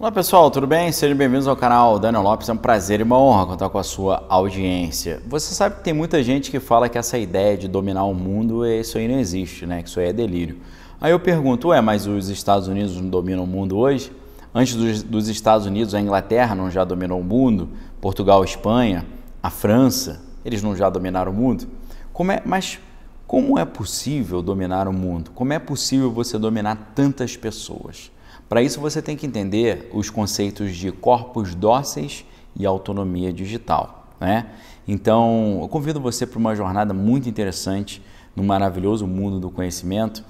Olá pessoal, tudo bem? Sejam bem-vindos ao canal Daniel Lopes. É um prazer e uma honra contar com a sua audiência. Você sabe que tem muita gente que fala que essa ideia de dominar o mundo, eh, isso aí não existe, né? Que isso aí é delírio. Aí eu pergunto, ué, mas os Estados Unidos não dominam o mundo hoje? Antes dos, dos Estados Unidos, a Inglaterra não já dominou o mundo? Portugal, Espanha, a França, eles não já dominaram o mundo? Como é, mas como é possível dominar o mundo? Como é possível você dominar tantas pessoas? Para isso, você tem que entender os conceitos de corpos dóceis e autonomia digital. Né? Então, eu convido você para uma jornada muito interessante no maravilhoso mundo do conhecimento,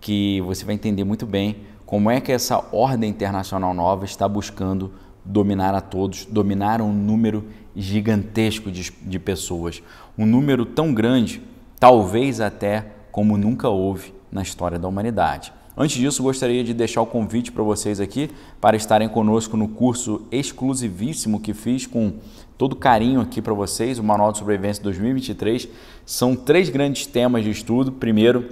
que você vai entender muito bem como é que essa ordem internacional nova está buscando dominar a todos, dominar um número gigantesco de, de pessoas. Um número tão grande, talvez até como nunca houve na história da humanidade. Antes disso, gostaria de deixar o convite para vocês aqui para estarem conosco no curso exclusivíssimo que fiz com todo carinho aqui para vocês, o Manual de Sobrevivência 2023. São três grandes temas de estudo. Primeiro,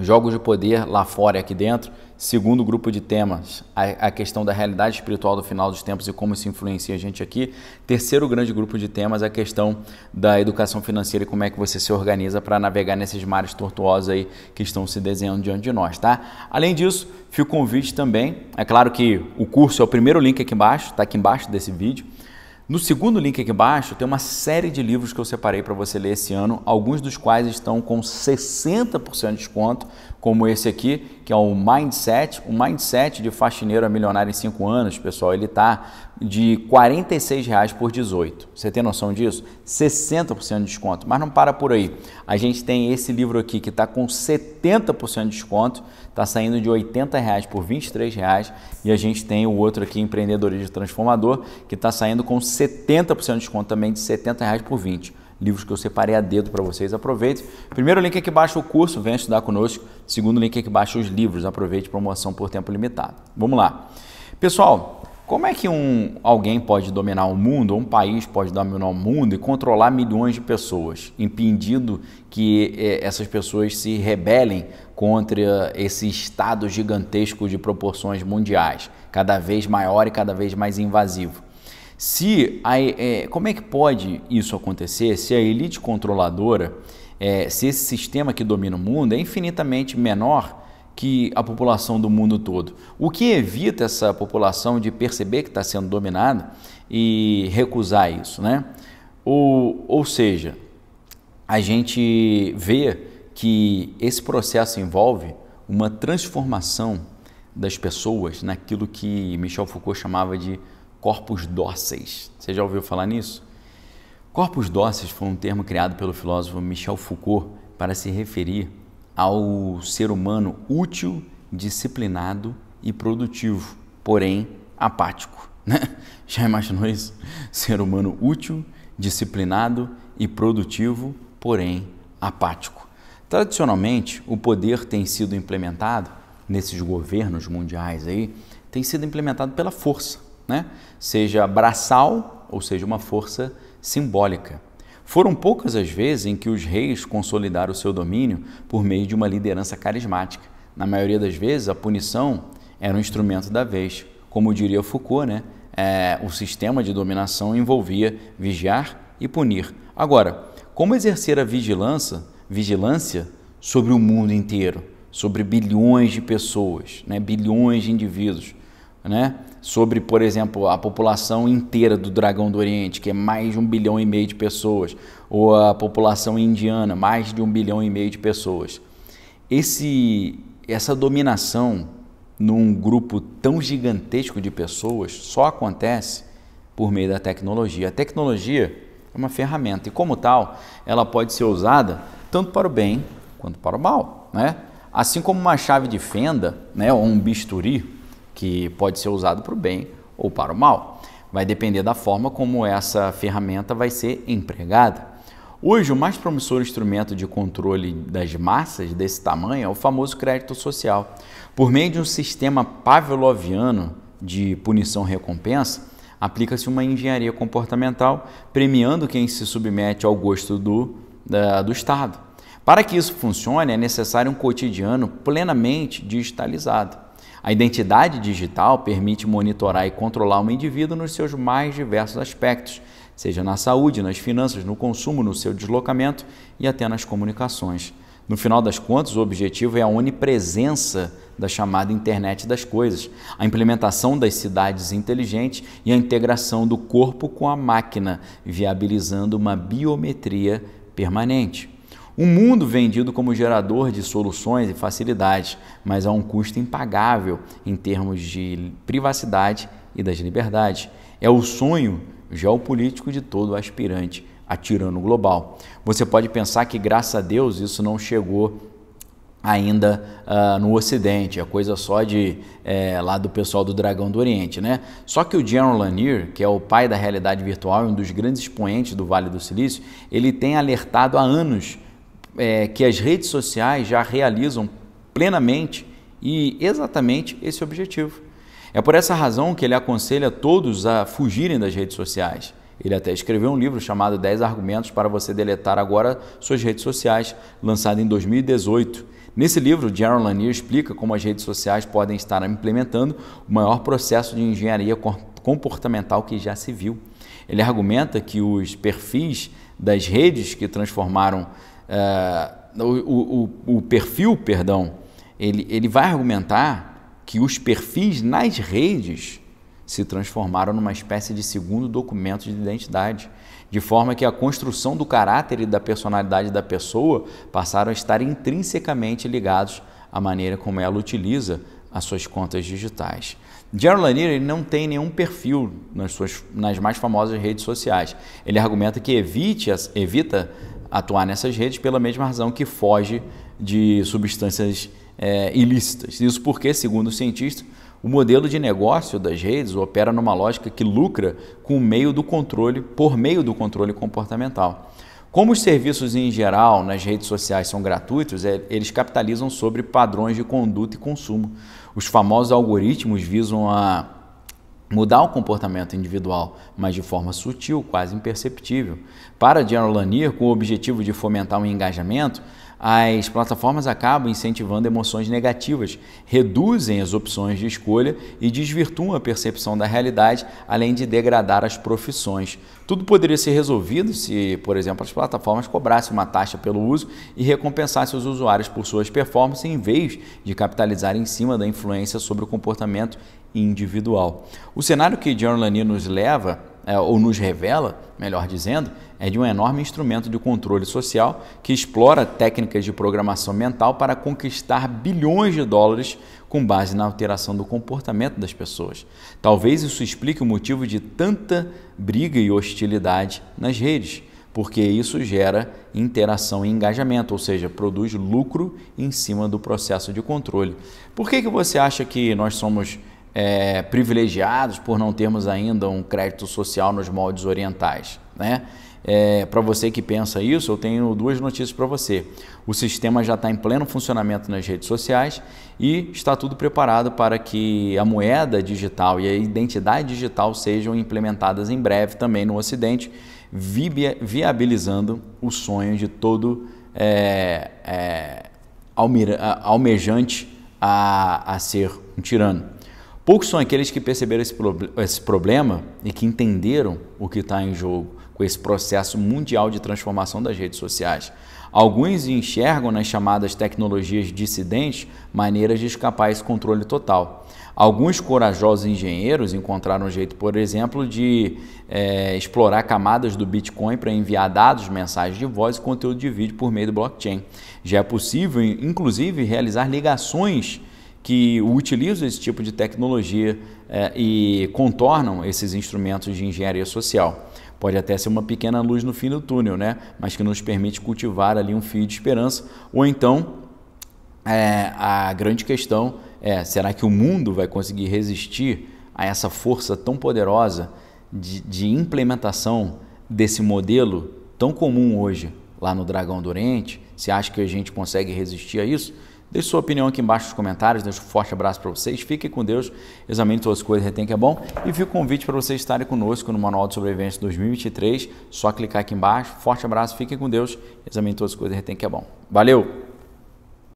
jogos de poder lá fora e aqui dentro. Segundo grupo de temas, a, a, questão da realidade espiritual do final dos tempos e como isso influencia a gente aqui. Terceiro grande grupo de temas, a questão da educação financeira e como é que você se organiza para navegar nesses mares tortuosos aí que estão se desenhando diante de nós, tá? Além disso, fica o convite também. É claro que o curso é o primeiro link aqui embaixo, tá aqui embaixo desse vídeo. No segundo link aqui embaixo tem uma série de livros que eu separei para você ler esse ano, alguns dos quais estão com 60% de desconto, como esse aqui, que é o Mindset. O Mindset de faxineiro a é milionário em 5 anos, pessoal, ele está de R$ reais por 18. Você tem noção disso? 60% de desconto. Mas não para por aí. A gente tem esse livro aqui que está com 70% de desconto, está saindo de R$ reais por R$ reais. E a gente tem o outro aqui, Empreendedorismo Transformador, que está saindo com 70% de desconto também, de R$ reais por 20 livros que eu separei a dedo para vocês. Aproveite. Primeiro link aqui embaixo o curso, venha estudar conosco. Segundo link aqui embaixo os livros. Aproveite promoção por tempo limitado. Vamos lá. Pessoal, como é que um alguém pode dominar o mundo, um país pode dominar o mundo e controlar milhões de pessoas, impedindo que eh, essas pessoas se rebelem contra esse estado gigantesco de proporções mundiais, cada vez maior e cada vez mais invasivo? Se a, é, como é que pode isso acontecer se a elite controladora, é, se esse sistema que domina o mundo é infinitamente menor que a população do mundo todo? O que evita essa população de perceber que está sendo dominada e recusar isso, né? Ou, ou seja, a gente vê que esse processo envolve uma transformação das pessoas naquilo que Michel Foucault chamava de corpos dóceis. Você já ouviu falar nisso? Corpos dóceis foi um termo criado pelo filósofo Michel Foucault para se referir ao ser humano útil, disciplinado e produtivo, porém apático. Né? Já imaginou isso? Ser humano útil, disciplinado e produtivo, porém apático. Tradicionalmente, o poder tem sido implementado nesses governos mundiais aí, tem sido implementado pela força né? seja braçal, ou seja, uma força simbólica. Foram poucas as vezes em que os reis consolidaram o seu domínio por meio de uma liderança carismática. Na maioria das vezes, a punição era um instrumento da vez. Como diria Foucault, né? É, o sistema de dominação envolvia vigiar e punir. Agora, como exercer a vigilância, vigilância sobre o mundo inteiro, sobre bilhões de pessoas, né? bilhões de indivíduos? né? sobre, por exemplo, a população inteira do Dragão do Oriente, que é mais de um bilhão e meio de pessoas, ou a população indiana, mais de um bilhão e meio de pessoas. Esse, essa dominação num grupo tão gigantesco de pessoas só acontece por meio da tecnologia. A tecnologia é uma ferramenta e, como tal, ela pode ser usada tanto para o bem quanto para o mal. Né? Assim como uma chave de fenda, né, ou um bisturi, que pode ser usado para o bem ou para o mal. Vai depender da forma como essa ferramenta vai ser empregada. Hoje, o mais promissor instrumento de controle das massas desse tamanho é o famoso crédito social. Por meio de um sistema pavloviano de punição-recompensa, aplica-se uma engenharia comportamental premiando quem se submete ao gosto do, da, do Estado. Para que isso funcione, é necessário um cotidiano plenamente digitalizado. A identidade digital permite monitorar e controlar um indivíduo nos seus mais diversos aspectos, seja na saúde, nas finanças, no consumo, no seu deslocamento e até nas comunicações. No final das contas, o objetivo é a onipresença da chamada internet das coisas, a implementação das cidades inteligentes e a integração do corpo com a máquina, viabilizando uma biometria permanente. O mundo vendido como gerador de soluções e facilidades, mas a um custo impagável em termos de privacidade e das liberdades. É o sonho geopolítico de todo aspirante a tirano global. Você pode pensar que, graças a Deus, isso não chegou ainda uh, no Ocidente, é coisa só de é, lá do pessoal do Dragão do Oriente, né? Só que o General Lanier, que é o pai da realidade virtual e um dos grandes expoentes do Vale do Silício, ele tem alertado há anos é, que as redes sociais já realizam plenamente e exatamente esse objetivo. É por essa razão que ele aconselha todos a fugirem das redes sociais. Ele até escreveu um livro chamado 10 Argumentos para você deletar agora suas redes sociais, lançado em 2018. Nesse livro, Jaron Lanier explica como as redes sociais podem estar implementando o maior processo de engenharia comportamental que já se viu. Ele argumenta que os perfis das redes que transformaram uh, o, o, o, perfil, perdão, ele, ele vai argumentar que os perfis nas redes se transformaram numa espécie de segundo documento de identidade, de forma que a construção do caráter e da personalidade da pessoa passaram a estar intrinsecamente ligados à maneira como ela utiliza as suas contas digitais. Gerald Lanier ele não tem nenhum perfil nas, suas, nas mais famosas redes sociais. Ele argumenta que evite, evita atuar nessas redes pela mesma razão que foge de substâncias é, ilícitas. Isso porque, segundo os cientistas, o modelo de negócio das redes opera numa lógica que lucra com meio do controle, por meio do controle comportamental. Como os serviços em geral nas redes sociais são gratuitos, é, eles capitalizam sobre padrões de conduta e consumo. Os famosos algoritmos visam a mudar o comportamento individual, mas de forma sutil, quase imperceptível. Para General Lanier, com o objetivo de fomentar um engajamento, as plataformas acabam incentivando emoções negativas, reduzem as opções de escolha e desvirtuam a percepção da realidade, além de degradar as profissões. Tudo poderia ser resolvido se, por exemplo, as plataformas cobrassem uma taxa pelo uso e recompensassem os usuários por suas performances, em vez de capitalizar em cima da influência sobre o comportamento individual. O cenário que John Lanier nos leva, é, ou nos revela, melhor dizendo, é de um enorme instrumento de controle social que explora técnicas de programação mental para conquistar bilhões de dólares com base na alteração do comportamento das pessoas. Talvez isso explique o motivo de tanta briga e hostilidade nas redes, porque isso gera interação e engajamento, ou seja, produz lucro em cima do processo de controle. Por que, que você acha que nós somos é, privilegiados por não termos ainda um crédito social nos moldes orientais. Né? É, para você que pensa isso, eu tenho duas notícias para você. O sistema já está em pleno funcionamento nas redes sociais e está tudo preparado para que a moeda digital e a identidade digital sejam implementadas em breve também no Ocidente, viabilizando o sonho de todo é, é almejante a, a ser um tirano. Poucos são aqueles que perceberam esse, esse problema e que entenderam o que está em jogo com esse processo mundial de transformação das redes sociais. Alguns enxergam nas chamadas tecnologias dissidentes maneiras de escapar esse controle total. Alguns corajosos engenheiros encontraram um jeito, por exemplo, de é, explorar camadas do Bitcoin para enviar dados, mensagens de voz e conteúdo de vídeo por meio do blockchain. Já é possível, inclusive, realizar ligações que utilizam esse tipo de tecnologia é, e contornam esses instrumentos de engenharia social. Pode até ser uma pequena luz no fim do túnel, né? mas que nos permite cultivar ali um fio de esperança. Ou então, é, a grande questão é: será que o mundo vai conseguir resistir a essa força tão poderosa de, de implementação desse modelo tão comum hoje lá no Dragão do Oriente? Você acha que a gente consegue resistir a isso? Deixe sua opinião aqui embaixo nos comentários, deixo um forte abraço para vocês, fiquem com Deus, examine todas as coisas, retém que é bom e fica o convite para vocês estarem conosco no Manual de Sobrevivência 2023, só clicar aqui embaixo, forte abraço, fiquem com Deus, examine todas as coisas, retém que é bom. Valeu!